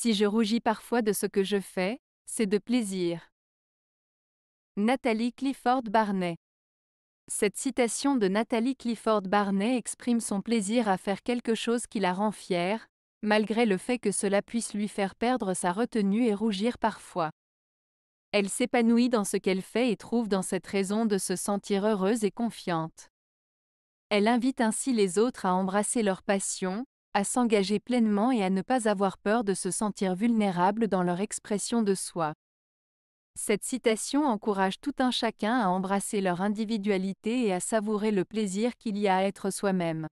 Si je rougis parfois de ce que je fais, c'est de plaisir. Nathalie Clifford Barney Cette citation de Nathalie Clifford Barney exprime son plaisir à faire quelque chose qui la rend fière, malgré le fait que cela puisse lui faire perdre sa retenue et rougir parfois. Elle s'épanouit dans ce qu'elle fait et trouve dans cette raison de se sentir heureuse et confiante. Elle invite ainsi les autres à embrasser leur passion, à s'engager pleinement et à ne pas avoir peur de se sentir vulnérable dans leur expression de soi. Cette citation encourage tout un chacun à embrasser leur individualité et à savourer le plaisir qu'il y a à être soi-même.